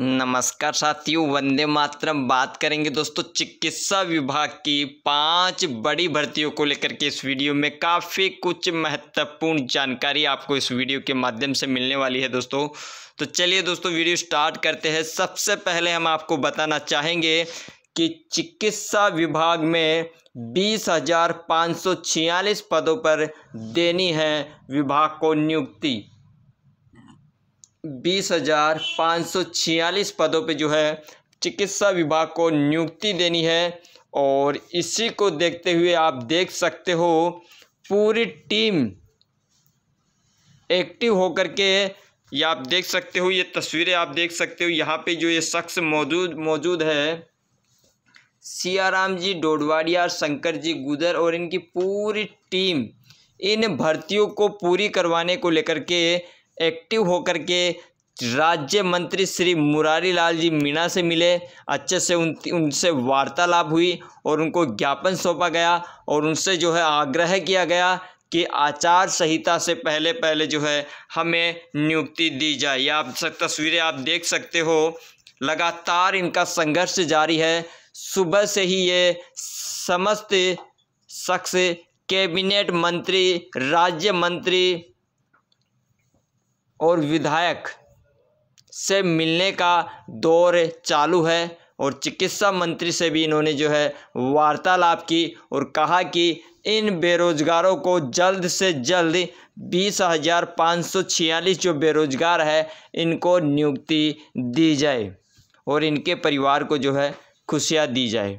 नमस्कार साथियों वंदे मातरम बात करेंगे दोस्तों चिकित्सा विभाग की पांच बड़ी भर्तियों को लेकर के इस वीडियो में काफ़ी कुछ महत्वपूर्ण जानकारी आपको इस वीडियो के माध्यम से मिलने वाली है दोस्तों तो चलिए दोस्तों वीडियो स्टार्ट करते हैं सबसे पहले हम आपको बताना चाहेंगे कि चिकित्सा विभाग में बीस हजार पाँच सौ छियालीस पदों पर देनी है विभाग को नियुक्ति बीस हज़ार पाँच सौ छियालीस पदों पे जो है चिकित्सा विभाग को नियुक्ति देनी है और इसी को देखते हुए आप देख सकते हो पूरी टीम एक्टिव होकर के ये आप देख सकते हो ये तस्वीरें आप देख सकते हो यहाँ पे जो ये शख्स मौजूद मौजूद है सियाराम जी डोडवाड़िया शंकर जी गुदर और इनकी पूरी टीम इन भर्तियों को पूरी करवाने को लेकर के एक्टिव होकर के राज्य मंत्री श्री मुरारी लाल जी मीणा से मिले अच्छे से उन उनसे वार्तालाप हुई और उनको ज्ञापन सौंपा गया और उनसे जो है आग्रह किया गया कि आचार संहिता से पहले पहले जो है हमें नियुक्ति दी जाए या आप सब तस्वीरें आप देख सकते हो लगातार इनका संघर्ष जारी है सुबह से ही ये समस्त शख्स कैबिनेट मंत्री राज्य मंत्री और विधायक से मिलने का दौर चालू है और चिकित्सा मंत्री से भी इन्होंने जो है वार्तालाप की और कहा कि इन बेरोज़गारों को जल्द से जल्द बीस हज़ार पाँच सौ छियालीस जो बेरोज़गार है इनको नियुक्ति दी जाए और इनके परिवार को जो है खुशियाँ दी जाए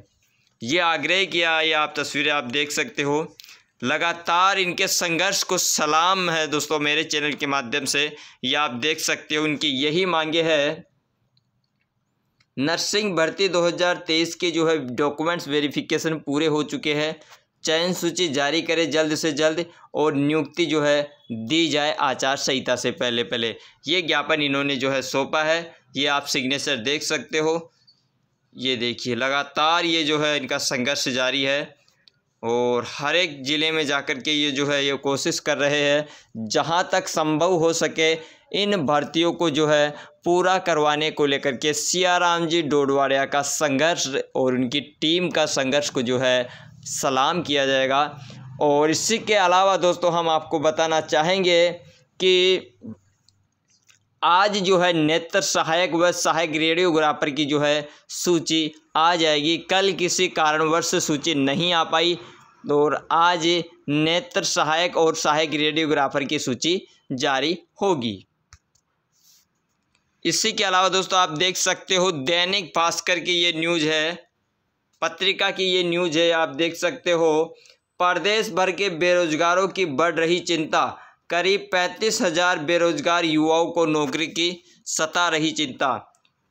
ये आग्रह किया ये आप तस्वीरें आप देख सकते हो लगातार इनके संघर्ष को सलाम है दोस्तों मेरे चैनल के माध्यम से ये आप देख सकते हो उनकी यही मांगे है नर्सिंग भर्ती 2023 के जो है डॉक्यूमेंट्स वेरिफिकेशन पूरे हो चुके हैं चयन सूची जारी करें जल्द से जल्द और नियुक्ति जो है दी जाए आचार संहिता से पहले पहले ये ज्ञापन इन्होंने जो है सौंपा है ये आप सिग्नेचर देख सकते हो ये देखिए लगातार ये जो है इनका संघर्ष जारी है और हर एक ज़िले में जा कर के ये जो है ये कोशिश कर रहे हैं जहाँ तक संभव हो सके इन भर्तियों को जो है पूरा करवाने को लेकर के सियाराम जी डोडवाड़िया का संघर्ष और उनकी टीम का संघर्ष को जो है सलाम किया जाएगा और इसी के अलावा दोस्तों हम आपको बताना चाहेंगे कि आज जो है नेत्र सहायक व सहायक रेडियोग्राफर की जो है सूची आ जाएगी कल किसी कारणवश सूची नहीं आ पाई और आज नेत्र सहायक और सहायक रेडियोग्राफर की सूची जारी होगी इसी के अलावा दोस्तों आप देख सकते हो दैनिक भास्कर की ये न्यूज़ है पत्रिका की ये न्यूज़ है आप देख सकते हो प्रदेश भर के बेरोजगारों की बढ़ रही चिंता करीब पैंतीस हजार बेरोजगार युवाओं को नौकरी की सता रही चिंता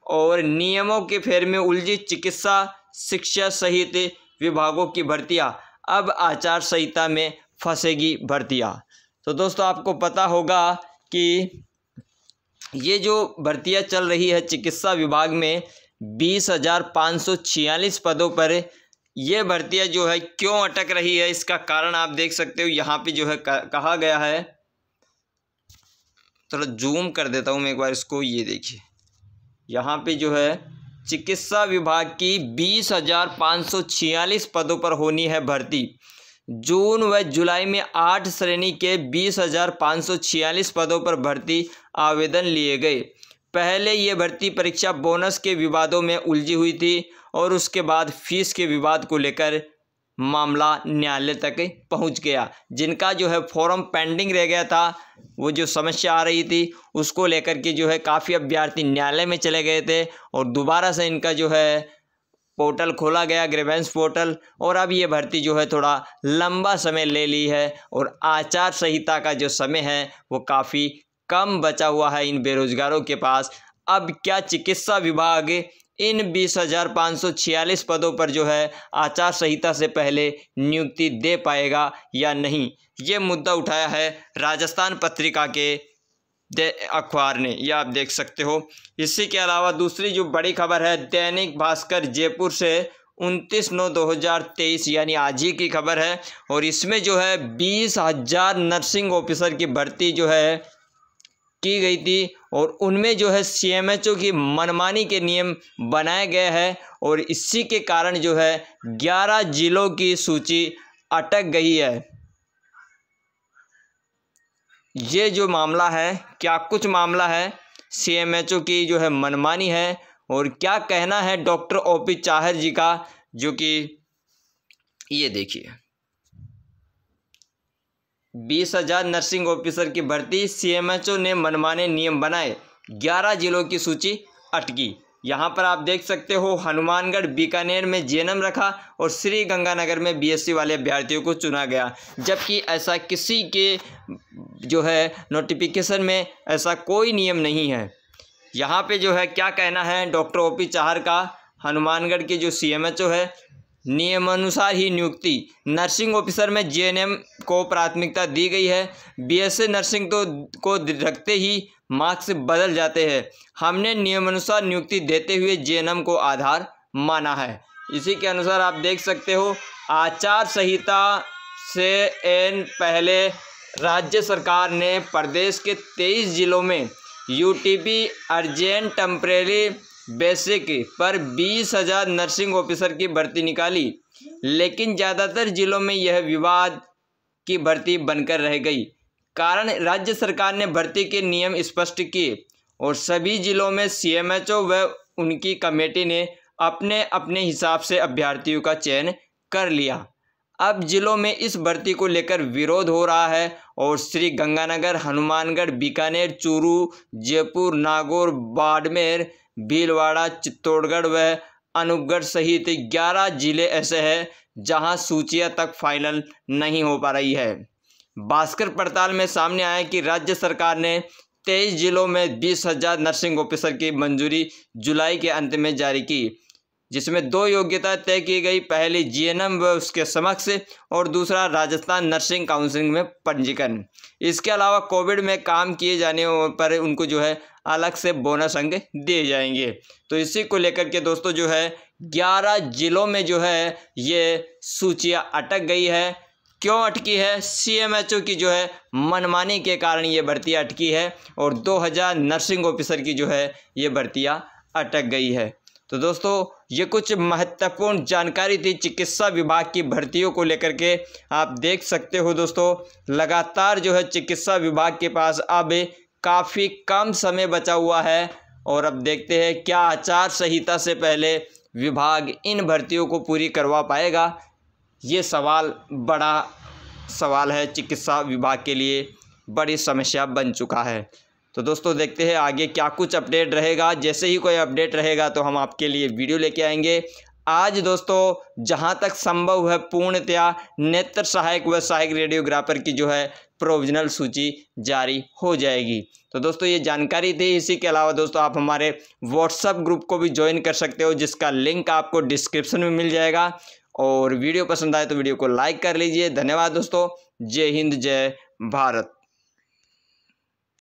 और नियमों के फेर में उलझी चिकित्सा शिक्षा सहित विभागों की भर्तियां अब आचार संहिता में फंसेगी भर्तियां तो दोस्तों आपको पता होगा कि ये जो भर्तियां चल रही है चिकित्सा विभाग में बीस हजार पाँच सौ छियालीस पदों पर ये भर्तियां जो है क्यों अटक रही है इसका कारण आप देख सकते हो यहाँ पे जो है कहा गया है थोड़ा तो जूम कर देता हूँ मैं एक बार इसको ये देखिए यहाँ पे जो है चिकित्सा विभाग की बीस हजार पाँच सौ छियालीस पदों पर होनी है भर्ती जून व जुलाई में आठ श्रेणी के बीस हजार पाँच सौ छियालीस पदों पर भर्ती आवेदन लिए गए पहले ये भर्ती परीक्षा बोनस के विवादों में उलझी हुई थी और उसके बाद फीस के विवाद को लेकर मामला न्यायालय तक पहुंच गया जिनका जो है फॉर्म पेंडिंग रह गया था वो जो समस्या आ रही थी उसको लेकर के जो है काफ़ी अभ्यर्थी न्यायालय में चले गए थे और दोबारा से इनका जो है पोर्टल खोला गया ग्रेवेंस पोर्टल और अब ये भर्ती जो है थोड़ा लंबा समय ले ली है और आचार संहिता का जो समय है वो काफ़ी कम बचा हुआ है इन बेरोज़गारों के पास अब क्या चिकित्सा विभाग इन बीस हजार पाँच सौ छियालीस पदों पर जो है आचार संहिता से पहले नियुक्ति दे पाएगा या नहीं ये मुद्दा उठाया है राजस्थान पत्रिका के दे अखबार ने यह आप देख सकते हो इसी के अलावा दूसरी जो बड़ी खबर है दैनिक भास्कर जयपुर से उनतीस नौ 2023 यानी आज ही की खबर है और इसमें जो है बीस हजार नर्सिंग ऑफिसर की भर्ती जो है की गई थी और उनमें जो है सी एम एच ओ की मनमानी के नियम बनाए गए हैं और इसी के कारण जो है ग्यारह ज़िलों की सूची अटक गई है ये जो मामला है क्या कुछ मामला है सी एम एच ओ की जो है मनमानी है और क्या कहना है doctor O P Chahar ji का जो कि ये देखिए बीस हजार नर्सिंग ऑफिसर की भर्ती सीएमएचओ ने मनमाने नियम बनाए ग्यारह जिलों की सूची अटकी यहाँ पर आप देख सकते हो हनुमानगढ़ बीकानेर में जे रखा और श्री गंगानगर में बीएससी वाले अभ्यर्थियों को चुना गया जबकि ऐसा किसी के जो है नोटिफिकेशन में ऐसा कोई नियम नहीं है यहाँ पे जो है क्या कहना है डॉक्टर ओ पी चाहर का हनुमानगढ़ के जो सी है नियमानुसार ही नियुक्ति नर्सिंग ऑफिसर में जीएनएम को प्राथमिकता दी गई है बीएससी नर्सिंग तो को रखते ही मार्क्स बदल जाते हैं हमने नियमानुसार नियुक्ति देते हुए जीएनएम को आधार माना है इसी के अनुसार आप देख सकते हो आचार संहिता से एन पहले राज्य सरकार ने प्रदेश के तेईस जिलों में यूटीपी अर्जेंट टेम्परेरी बेसिक पर बीस हजार नर्सिंग ऑफिसर की भर्ती निकाली लेकिन ज़्यादातर जिलों में यह विवाद की भर्ती बनकर रह गई कारण राज्य सरकार ने भर्ती के नियम स्पष्ट किए और सभी जिलों में सीएमएचओ व उनकी कमेटी ने अपने अपने हिसाब से अभ्यर्थियों का चयन कर लिया अब जिलों में इस भर्ती को लेकर विरोध हो रहा है और श्री गंगानगर हनुमानगढ़ बीकानेर चूरू जयपुर नागौर बाड़मेर भीलवाड़ा चित्तौड़गढ़ व अनूपगढ़ सहित ग्यारह जिले ऐसे हैं जहां सूचियां तक फाइनल नहीं हो पा रही है भास्कर पड़ताल में सामने आया कि राज्य सरकार ने तेईस जिलों में बीस हजार नर्सिंग ऑफिसर की मंजूरी जुलाई के अंत में जारी की जिसमें दो योग्यता तय की गई पहली जीएनएम व उसके समक्ष और दूसरा राजस्थान नर्सिंग काउंसिलिंग में पंजीकरण इसके अलावा कोविड में काम किए जाने पर उनको जो है अलग से बोनस अंक दिए जाएंगे तो इसी को लेकर के दोस्तों जो है ग्यारह जिलों में जो है ये सूचियाँ अटक गई है क्यों अटकी है सी एम एच ओ की जो है मनमानी के कारण ये भर्तियाँ अटकी है और 2000 नर्सिंग ऑफिसर की जो है ये भर्तियाँ अटक गई है तो दोस्तों ये कुछ महत्वपूर्ण जानकारी थी चिकित्सा विभाग की भर्तियों को लेकर के आप देख सकते हो दोस्तों लगातार जो है चिकित्सा विभाग के पास अब काफ़ी कम समय बचा हुआ है और अब देखते हैं क्या आचार संहिता से पहले विभाग इन भर्तियों को पूरी करवा पाएगा ये सवाल बड़ा सवाल है चिकित्सा विभाग के लिए बड़ी समस्या बन चुका है तो दोस्तों देखते हैं आगे क्या कुछ अपडेट रहेगा जैसे ही कोई अपडेट रहेगा तो हम आपके लिए वीडियो लेके आएंगे आज दोस्तों जहां तक संभव है पूर्णतया नेत्र सहायक व सहायक रेडियोग्राफर की जो है प्रोविजनल सूची जारी हो जाएगी तो दोस्तों ये जानकारी थी इसी के अलावा दोस्तों आप हमारे व्हाट्सएप ग्रुप को भी ज्वाइन कर सकते हो जिसका लिंक आपको डिस्क्रिप्शन में मिल जाएगा और वीडियो पसंद आए तो वीडियो को लाइक कर लीजिए धन्यवाद दोस्तों जय हिंद जय भारत